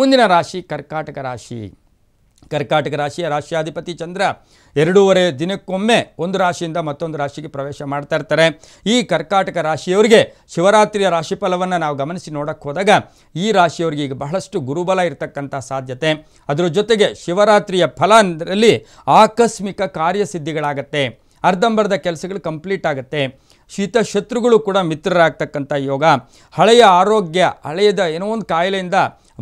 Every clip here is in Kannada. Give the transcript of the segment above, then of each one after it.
ಮುಂದಿನ ರಾಶಿ ಕರ್ಕಾಟಕ ರಾಶಿ ಕರ್ಕಾಟಕ ರಾಶಿಯ ರಾಶಿಯಾಧಿಪತಿ ಚಂದ್ರ ಎರಡೂವರೆ ದಿನಕ್ಕೊಮ್ಮೆ ಒಂದು ರಾಶಿಯಿಂದ ಮತ್ತೊಂದು ರಾಶಿಗೆ ಪ್ರವೇಶ ಮಾಡ್ತಾ ಇರ್ತಾರೆ ಈ ಕರ್ಕಾಟಕ ರಾಶಿಯವರಿಗೆ ಶಿವರಾತ್ರಿಯ ರಾಶಿ ಫಲವನ್ನು ನಾವು ಗಮನಿಸಿ ನೋಡೋಕ್ಕೆ ಹೋದಾಗ ಈ ರಾಶಿಯವರಿಗೆ ಈಗ ಬಹಳಷ್ಟು ಗುರುಬಲ ಇರತಕ್ಕಂಥ ಸಾಧ್ಯತೆ ಅದರ ಜೊತೆಗೆ ಶಿವರಾತ್ರಿಯ ಫಲ ಅಂದರಲ್ಲಿ ಆಕಸ್ಮಿಕ ಕಾರ್ಯಸಿದ್ಧಿಗಳಾಗತ್ತೆ ಅರ್ಧಂಬರ್ಧ ಕೆಲಸಗಳು ಕಂಪ್ಲೀಟ್ ಆಗುತ್ತೆ ಶೀತ ಶತ್ರುಗಳು ಕೂಡ ಮಿತ್ರರಾಗ್ತಕ್ಕಂಥ ಯೋಗ ಹಳೆಯ ಆರೋಗ್ಯ ಹಳೆಯದ ಏನೋ ಒಂದು ಕಾಯಿಲೆಯಿಂದ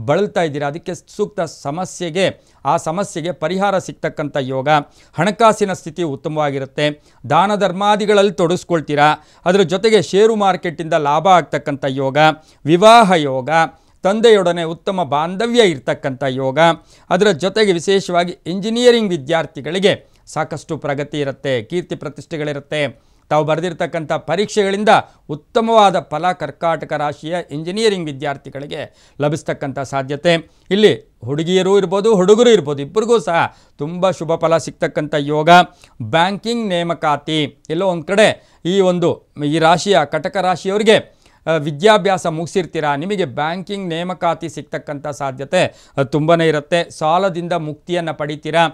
ಬಳಲ್ತಾ ಇದ್ದೀರಾ ಅದಕ್ಕೆ ಸೂಕ್ತ ಸಮಸ್ಯೆಗೆ ಆ ಸಮಸ್ಯೆಗೆ ಪರಿಹಾರ ಸಿಗ್ತಕ್ಕಂಥ ಯೋಗ ಹಣಕಾಸಿನ ಸ್ಥಿತಿ ಉತ್ತಮವಾಗಿರುತ್ತೆ ದಾನ ಧರ್ಮಾದಿಗಳಲ್ಲಿ ತೊಡಸ್ಕೊಳ್ತೀರಾ ಅದರ ಜೊತೆಗೆ ಷೇರು ಮಾರ್ಕೆಟಿಂದ ಲಾಭ ಆಗ್ತಕ್ಕಂಥ ಯೋಗ ವಿವಾಹ ಯೋಗ ತಂದೆಯೊಡನೆ ಉತ್ತಮ ಬಾಂಧವ್ಯ ಇರ್ತಕ್ಕಂಥ ಯೋಗ ಅದರ ಜೊತೆಗೆ ವಿಶೇಷವಾಗಿ ಇಂಜಿನಿಯರಿಂಗ್ ವಿದ್ಯಾರ್ಥಿಗಳಿಗೆ ಸಾಕಷ್ಟು ಪ್ರಗತಿ ಇರುತ್ತೆ ಕೀರ್ತಿ ಪ್ರತಿಷ್ಠೆಗಳಿರುತ್ತೆ ತಾವು ಬರೆದಿರ್ತಕ್ಕಂಥ ಪರೀಕ್ಷೆಗಳಿಂದ ಉತ್ತಮವಾದ ಫಲ ಕರ್ಕಾಟಕ ರಾಶಿಯ ಇಂಜಿನಿಯರಿಂಗ್ ವಿದ್ಯಾರ್ಥಿಗಳಿಗೆ ಲಭಿಸ್ತಕ್ಕಂಥ ಸಾಧ್ಯತೆ ಇಲ್ಲಿ ಹುಡುಗಿಯರು ಇರ್ಬೋದು ಹುಡುಗರು ಇರ್ಬೋದು ಇಬ್ಬರಿಗೂ ಸಹ ತುಂಬ ಶುಭ ಫಲ ಸಿಗ್ತಕ್ಕಂಥ ಯೋಗ ಬ್ಯಾಂಕಿಂಗ್ ನೇಮಕಾತಿ ಎಲ್ಲೋ ಒಂದು ಕಡೆ ಈ ಒಂದು ಈ ರಾಶಿಯ ಕಟಕ ರಾಶಿಯವರಿಗೆ ವಿದ್ಯಾಭ್ಯಾಸ ಮುಗಿಸಿರ್ತೀರಾ ನಿಮಗೆ ಬ್ಯಾಂಕಿಂಗ್ ನೇಮಕಾತಿ ಸಿಗ್ತಕ್ಕಂಥ ಸಾಧ್ಯತೆ ತುಂಬನೇ ಇರುತ್ತೆ ಸಾಲದಿಂದ ಮುಕ್ತಿಯನ್ನು ಪಡಿತೀರಾ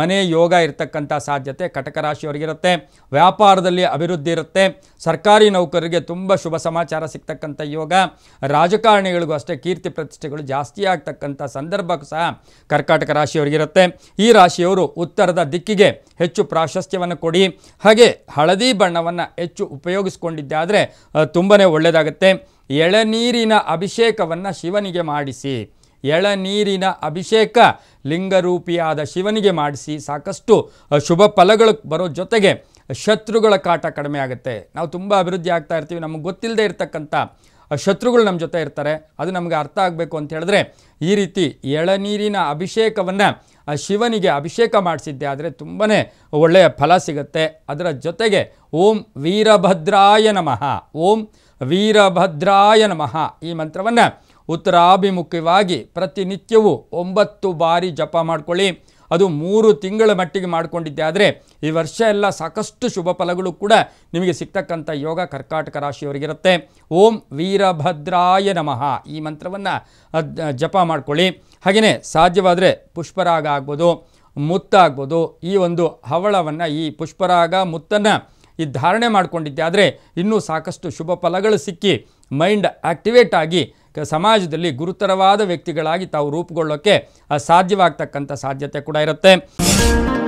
ಮನೆ ಯೋಗ ಇರತಕ್ಕಂಥ ಸಾಧ್ಯತೆ ಕಟಕ ರಾಶಿಯವರಿಗಿರುತ್ತೆ ವ್ಯಾಪಾರದಲ್ಲಿ ಅಭಿವೃದ್ಧಿ ಇರುತ್ತೆ ಸರ್ಕಾರಿ ನೌಕರರಿಗೆ ತುಂಬ ಶುಭ ಸಮಾಚಾರ ಸಿಗ್ತಕ್ಕಂಥ ಯೋಗ ರಾಜಕಾರಣಿಗಳಿಗೂ ಅಷ್ಟೇ ಕೀರ್ತಿ ಪ್ರತಿಷ್ಠೆಗಳು ಜಾಸ್ತಿ ಆಗ್ತಕ್ಕಂಥ ಸಂದರ್ಭಕ್ಕೂ ಸಹ ಕರ್ಕಾಟಕ ರಾಶಿಯವರಿಗಿರುತ್ತೆ ಈ ರಾಶಿಯವರು ಉತ್ತರದ ದಿಕ್ಕಿಗೆ ಹೆಚ್ಚು ಪ್ರಾಶಸ್ತ್ಯವನ್ನು ಕೊಡಿ ಹಾಗೆ ಹಳದಿ ಬಣ್ಣವನ್ನು ಹೆಚ್ಚು ಉಪಯೋಗಿಸ್ಕೊಂಡಿದ್ದಾದರೆ ತುಂಬನೇ ಒಳ್ಳೆಯದಾಗುತ್ತೆ ಎಳನೀರಿನ ಅಭಿಷೇಕವನ್ನು ಶಿವನಿಗೆ ಮಾಡಿಸಿ ಎಳನೀರಿನ ಅಭಿಷೇಕ ಲಿಂಗರೂಪಿಯಾದ ಶಿವನಿಗೆ ಮಾಡಿಸಿ ಸಾಕಷ್ಟು ಶುಭ ಫಲಗಳು ಬರೋ ಜೊತೆಗೆ ಶತ್ರುಗಳ ಕಾಟ ಕಡಿಮೆ ಆಗುತ್ತೆ ನಾವು ತುಂಬ ಅಭಿವೃದ್ಧಿ ಆಗ್ತಾ ಇರ್ತೀವಿ ನಮಗೆ ಗೊತ್ತಿಲ್ಲದೆ ಇರತಕ್ಕಂಥ ಶತ್ರುಗಳು ನಮ್ಮ ಜೊತೆ ಇರ್ತಾರೆ ಅದು ನಮಗೆ ಅರ್ಥ ಆಗಬೇಕು ಅಂತ ಹೇಳಿದ್ರೆ ಈ ರೀತಿ ಎಳನೀರಿನ ಅಭಿಷೇಕವನ್ನು ಶಿವನಿಗೆ ಅಭಿಷೇಕ ಮಾಡಿಸಿದ್ದೆ ಆದರೆ ತುಂಬಾ ಒಳ್ಳೆಯ ಫಲ ಸಿಗುತ್ತೆ ಅದರ ಜೊತೆಗೆ ಓಂ ವೀರಭದ್ರಾಯ ನಮಃ ಓಂ ವೀರಭದ್ರಾಯ ನಮಃ ಈ ಮಂತ್ರವನ್ನು ಉತ್ತರಾಭಿಮುಖವಾಗಿ ಪ್ರತಿನಿತ್ಯವೂ ಒಂಬತ್ತು ಬಾರಿ ಜಪ ಮಾಡಿಕೊಳ್ಳಿ ಅದು ಮೂರು ತಿಂಗಳ ಮಟ್ಟಿಗೆ ಮಾಡಿಕೊಂಡಿದ್ದೆ ಆದರೆ ಈ ವರ್ಷ ಎಲ್ಲ ಸಾಕಷ್ಟು ಶುಭ ಫಲಗಳು ಕೂಡ ನಿಮಗೆ ಸಿಗ್ತಕ್ಕಂಥ ಯೋಗ ಕರ್ಕಾಟಕ ರಾಶಿಯವರಿಗಿರುತ್ತೆ ಓಂ ವೀರಭದ್ರಾಯ ನಮಃ ಈ ಮಂತ್ರವನ್ನು ಜಪ ಮಾಡಿಕೊಳ್ಳಿ ಹಾಗೆಯೇ ಸಾಧ್ಯವಾದರೆ ಪುಷ್ಪರಾಗ ಆಗ್ಬೋದು ಮುತ್ತಾಗ್ಬೋದು ಈ ಒಂದು ಹವಳವನ್ನು ಈ ಪುಷ್ಪರಾಗ ಮುತ್ತನ್ನು ಈ ಧಾರಣೆ ಮಾಡಿಕೊಂಡಿದ್ದೆ ಆದರೆ ಇನ್ನೂ ಸಾಕಷ್ಟು ಶುಭ ಫಲಗಳು ಸಿಕ್ಕಿ ಮೈಂಡ್ ಆಕ್ಟಿವೇಟ್ ಆಗಿ ಸಮಾಜದಲ್ಲಿ ಗುರುತರವಾದ ವ್ಯಕ್ತಿಗಳಾಗಿ ತಾವು ರೂಪುಗೊಳ್ಳೋಕ್ಕೆ ಸಾಧ್ಯವಾಗ್ತಕ್ಕಂಥ ಸಾಧ್ಯತೆ ಕೂಡ ಇರುತ್ತೆ